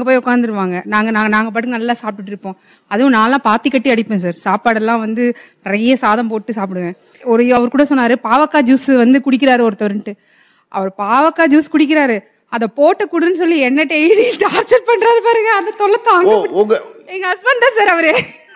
அங்கே போய் உட்காந்துருவாங்க நாங்கள் நாங்கள் நாங்கள் பாட்டுக்கு நல்லா சாப்பிட்டுட்டு இருப்போம் அதுவும் நான்லாம் பாத்தி கட்டி அடிப்பேன் சார் சாப்பாடெல்லாம் வந்து நிறைய சாதம் போட்டு சாப்பிடுவேன் ஒரு அவர் கூட சொன்னார் பாவக்காய் ஜூஸ் வந்து குடிக்கிறாரு ஒருத்தருன்ட்டு அவர் பாவக்காய் ஜூஸ் குடிக்கிறாரு அதை போட்டு குடுன்னு சொல்லி என்ன டெய்லி டார்ச்சர் பண்றாரு பாருங்க அதை தொல்லை தாங்க எங்க ஹஸ்பண்ட் தான் சார் அவரு